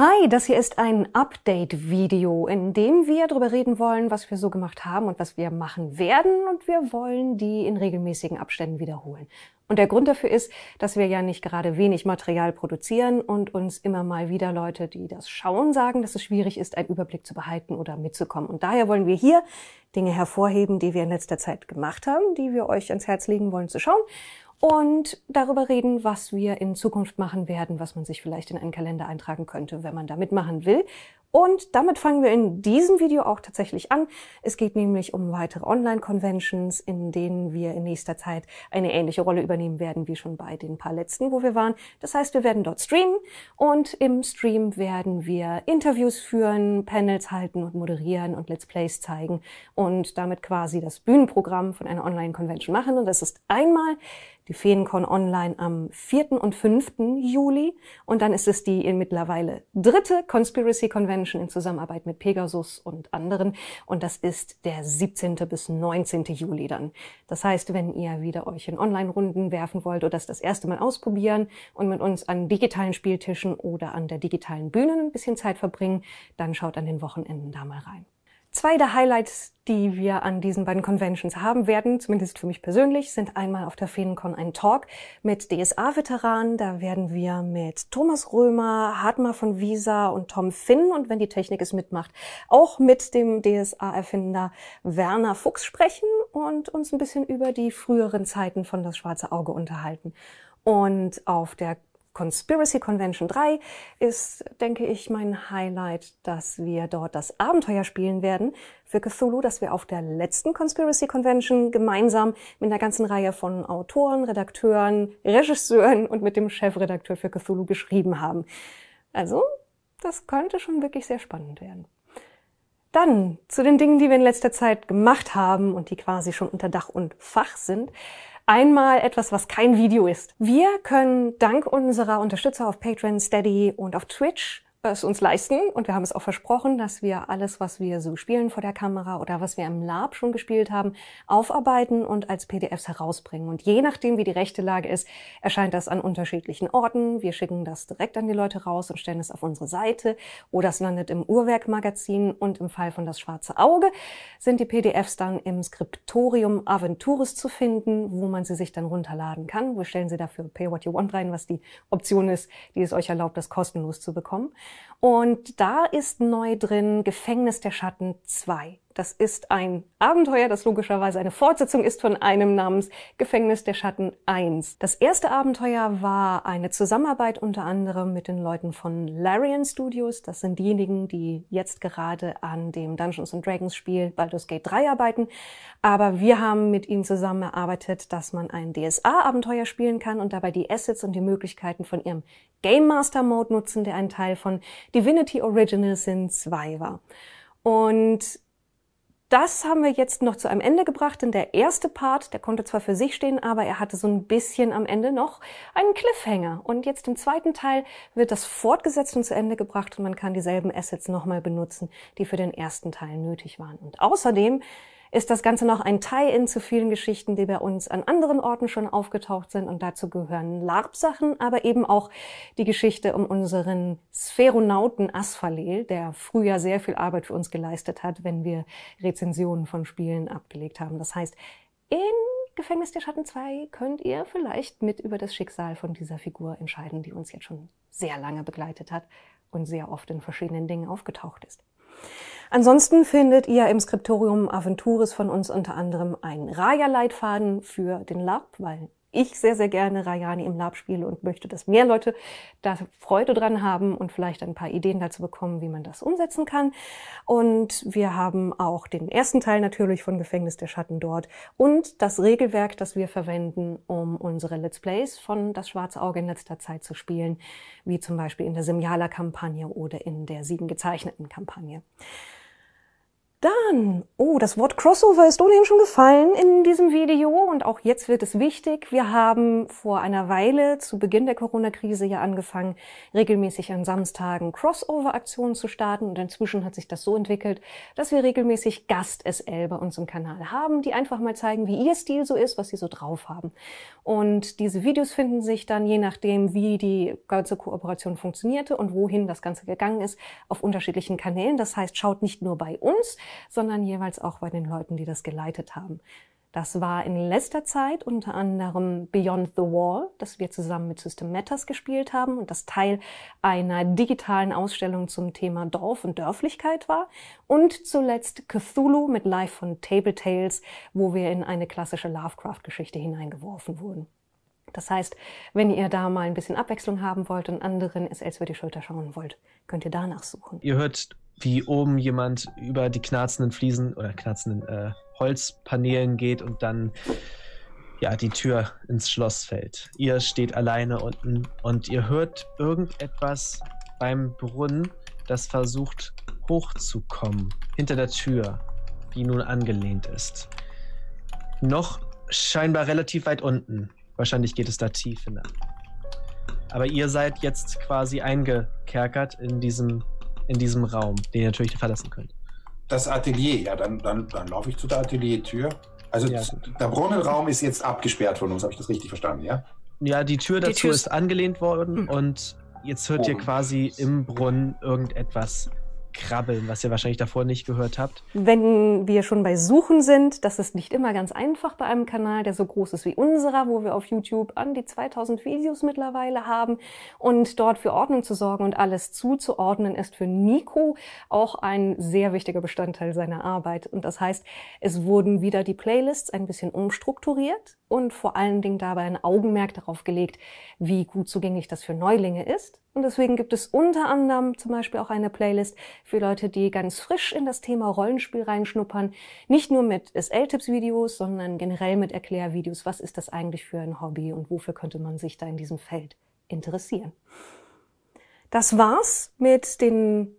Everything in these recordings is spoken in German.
Hi, das hier ist ein Update-Video, in dem wir darüber reden wollen, was wir so gemacht haben und was wir machen werden. Und wir wollen die in regelmäßigen Abständen wiederholen. Und der Grund dafür ist, dass wir ja nicht gerade wenig Material produzieren und uns immer mal wieder Leute, die das schauen, sagen, dass es schwierig ist, einen Überblick zu behalten oder mitzukommen. Und daher wollen wir hier Dinge hervorheben, die wir in letzter Zeit gemacht haben, die wir euch ans Herz legen wollen zu schauen und darüber reden, was wir in Zukunft machen werden, was man sich vielleicht in einen Kalender eintragen könnte, wenn man da mitmachen will. Und damit fangen wir in diesem Video auch tatsächlich an. Es geht nämlich um weitere Online-Conventions, in denen wir in nächster Zeit eine ähnliche Rolle übernehmen werden wie schon bei den paar letzten, wo wir waren. Das heißt, wir werden dort streamen und im Stream werden wir Interviews führen, Panels halten und moderieren und Let's Plays zeigen und damit quasi das Bühnenprogramm von einer Online-Convention machen. Und das ist einmal die FeenCon online am 4. und 5. Juli. Und dann ist es die in mittlerweile dritte Conspiracy Convention in Zusammenarbeit mit Pegasus und anderen. Und das ist der 17. bis 19. Juli dann. Das heißt, wenn ihr wieder euch in Online-Runden werfen wollt oder das das erste Mal ausprobieren und mit uns an digitalen Spieltischen oder an der digitalen Bühne ein bisschen Zeit verbringen, dann schaut an den Wochenenden da mal rein. Zwei der Highlights, die wir an diesen beiden Conventions haben werden, zumindest für mich persönlich, sind einmal auf der FenCon ein Talk mit DSA-Veteranen. Da werden wir mit Thomas Römer, Hartmar von Visa und Tom Finn und wenn die Technik es mitmacht, auch mit dem DSA-Erfinder Werner Fuchs sprechen und uns ein bisschen über die früheren Zeiten von Das Schwarze Auge unterhalten. Und auf der Conspiracy Convention 3 ist, denke ich, mein Highlight, dass wir dort das Abenteuer spielen werden für Cthulhu, dass wir auf der letzten Conspiracy Convention gemeinsam mit einer ganzen Reihe von Autoren, Redakteuren, Regisseuren und mit dem Chefredakteur für Cthulhu geschrieben haben. Also, das könnte schon wirklich sehr spannend werden. Dann zu den Dingen, die wir in letzter Zeit gemacht haben und die quasi schon unter Dach und Fach sind. Einmal etwas, was kein Video ist. Wir können dank unserer Unterstützer auf Patreon, Steady und auf Twitch es uns leisten und wir haben es auch versprochen, dass wir alles, was wir so spielen vor der Kamera oder was wir im Lab schon gespielt haben, aufarbeiten und als PDFs herausbringen. Und je nachdem, wie die rechte Lage ist, erscheint das an unterschiedlichen Orten. Wir schicken das direkt an die Leute raus und stellen es auf unsere Seite oder es landet im Uhrwerk-Magazin und im Fall von Das Schwarze Auge sind die PDFs dann im Skriptorium Aventuris zu finden, wo man sie sich dann runterladen kann. Wir stellen sie dafür Pay What You Want rein, was die Option ist, die es euch erlaubt, das kostenlos zu bekommen. Und da ist neu drin Gefängnis der Schatten 2. Das ist ein Abenteuer, das logischerweise eine Fortsetzung ist von einem namens Gefängnis der Schatten 1. Das erste Abenteuer war eine Zusammenarbeit unter anderem mit den Leuten von Larian Studios. Das sind diejenigen, die jetzt gerade an dem Dungeons and Dragons Spiel Baldur's Gate 3 arbeiten. Aber wir haben mit ihnen zusammengearbeitet, dass man ein DSA-Abenteuer spielen kann und dabei die Assets und die Möglichkeiten von ihrem Game Master Mode nutzen, der ein Teil von Divinity Original Sin 2 war. Und das haben wir jetzt noch zu einem Ende gebracht, denn der erste Part, der konnte zwar für sich stehen, aber er hatte so ein bisschen am Ende noch einen Cliffhanger. Und jetzt im zweiten Teil wird das fortgesetzt und zu Ende gebracht und man kann dieselben Assets nochmal benutzen, die für den ersten Teil nötig waren. Und außerdem ist das Ganze noch ein Tie-in zu vielen Geschichten, die bei uns an anderen Orten schon aufgetaucht sind. Und dazu gehören Larbsachen, aber eben auch die Geschichte um unseren Spheronauten Asphalel, der früher sehr viel Arbeit für uns geleistet hat, wenn wir Rezensionen von Spielen abgelegt haben. Das heißt, in Gefängnis der Schatten 2 könnt ihr vielleicht mit über das Schicksal von dieser Figur entscheiden, die uns jetzt schon sehr lange begleitet hat und sehr oft in verschiedenen Dingen aufgetaucht ist. Ansonsten findet ihr im Skriptorium Aventuris von uns unter anderem einen Raya-Leitfaden für den LARP, weil ich sehr, sehr gerne Rayani im Lab spiele und möchte, dass mehr Leute da Freude dran haben und vielleicht ein paar Ideen dazu bekommen, wie man das umsetzen kann. Und wir haben auch den ersten Teil natürlich von Gefängnis der Schatten dort und das Regelwerk, das wir verwenden, um unsere Let's Plays von Das Schwarze Auge in letzter Zeit zu spielen, wie zum Beispiel in der Simjala-Kampagne oder in der Sieben gezeichneten Kampagne. Dann, oh, das Wort Crossover ist ohnehin schon gefallen in diesem Video und auch jetzt wird es wichtig. Wir haben vor einer Weile zu Beginn der Corona-Krise ja angefangen, regelmäßig an Samstagen Crossover-Aktionen zu starten und inzwischen hat sich das so entwickelt, dass wir regelmäßig Gast-SL bei uns im Kanal haben, die einfach mal zeigen, wie ihr Stil so ist, was sie so drauf haben. Und diese Videos finden sich dann, je nachdem, wie die ganze Kooperation funktionierte und wohin das Ganze gegangen ist, auf unterschiedlichen Kanälen. Das heißt, schaut nicht nur bei uns, sondern jeweils auch bei den Leuten, die das geleitet haben. Das war in letzter Zeit unter anderem Beyond the Wall, das wir zusammen mit System Matters gespielt haben und das Teil einer digitalen Ausstellung zum Thema Dorf und Dörflichkeit war. Und zuletzt Cthulhu mit Live von Table Tales, wo wir in eine klassische Lovecraft-Geschichte hineingeworfen wurden. Das heißt, wenn ihr da mal ein bisschen Abwechslung haben wollt und anderen SLs über die Schulter schauen wollt, könnt ihr danach suchen. Ihr hört, wie oben jemand über die knarzenden Fliesen oder knarzenden äh, Holzpaneelen geht und dann ja, die Tür ins Schloss fällt. Ihr steht alleine unten und ihr hört irgendetwas beim Brunnen, das versucht hochzukommen, hinter der Tür, die nun angelehnt ist. Noch scheinbar relativ weit unten. Wahrscheinlich geht es da tief hinein. Aber ihr seid jetzt quasi eingekerkert in diesem, in diesem Raum, den ihr natürlich verlassen könnt. Das Atelier, ja, dann, dann, dann laufe ich zu der Ateliertür. Also ja, der Brunnenraum ist jetzt abgesperrt von uns, habe ich das richtig verstanden, ja? Ja, die Tür dazu die Tür ist angelehnt worden mhm. und jetzt hört oh. ihr quasi im Brunnen irgendetwas krabbeln, was ihr wahrscheinlich davor nicht gehört habt. Wenn wir schon bei Suchen sind, das ist nicht immer ganz einfach bei einem Kanal, der so groß ist wie unserer, wo wir auf YouTube an die 2000 Videos mittlerweile haben und dort für Ordnung zu sorgen und alles zuzuordnen ist für Nico auch ein sehr wichtiger Bestandteil seiner Arbeit. Und das heißt, es wurden wieder die Playlists ein bisschen umstrukturiert und vor allen Dingen dabei ein Augenmerk darauf gelegt, wie gut zugänglich das für Neulinge ist. Und deswegen gibt es unter anderem zum Beispiel auch eine Playlist für Leute, die ganz frisch in das Thema Rollenspiel reinschnuppern. Nicht nur mit SL-Tipps-Videos, sondern generell mit Erklärvideos. Was ist das eigentlich für ein Hobby und wofür könnte man sich da in diesem Feld interessieren? Das war's mit den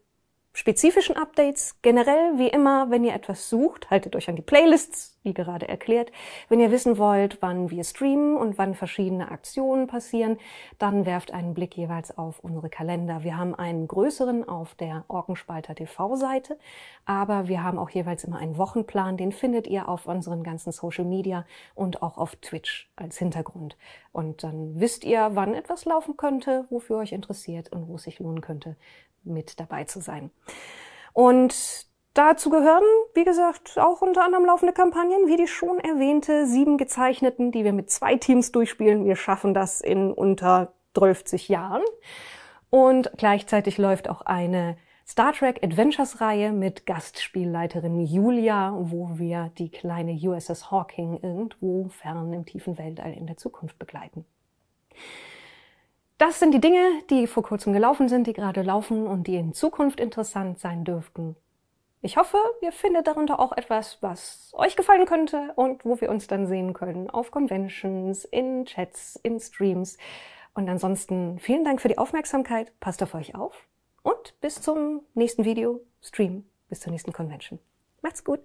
spezifischen Updates. Generell, wie immer, wenn ihr etwas sucht, haltet euch an die Playlists, wie gerade erklärt. Wenn ihr wissen wollt, wann wir streamen und wann verschiedene Aktionen passieren, dann werft einen Blick jeweils auf unsere Kalender. Wir haben einen größeren auf der Orkenspalter TV-Seite, aber wir haben auch jeweils immer einen Wochenplan. Den findet ihr auf unseren ganzen Social Media und auch auf Twitch als Hintergrund. Und dann wisst ihr, wann etwas laufen könnte, wofür euch interessiert und wo es sich lohnen könnte, mit dabei zu sein. Und Dazu gehören, wie gesagt, auch unter anderem laufende Kampagnen, wie die schon erwähnte, sieben gezeichneten, die wir mit zwei Teams durchspielen. Wir schaffen das in unter 30 Jahren. Und gleichzeitig läuft auch eine Star Trek Adventures Reihe mit Gastspielleiterin Julia, wo wir die kleine USS Hawking irgendwo fern im tiefen Weltall in der Zukunft begleiten. Das sind die Dinge, die vor kurzem gelaufen sind, die gerade laufen und die in Zukunft interessant sein dürften. Ich hoffe, ihr findet darunter auch etwas, was euch gefallen könnte und wo wir uns dann sehen können. Auf Conventions, in Chats, in Streams. Und ansonsten vielen Dank für die Aufmerksamkeit. Passt auf euch auf. Und bis zum nächsten Video, Stream, bis zur nächsten Convention. Macht's gut.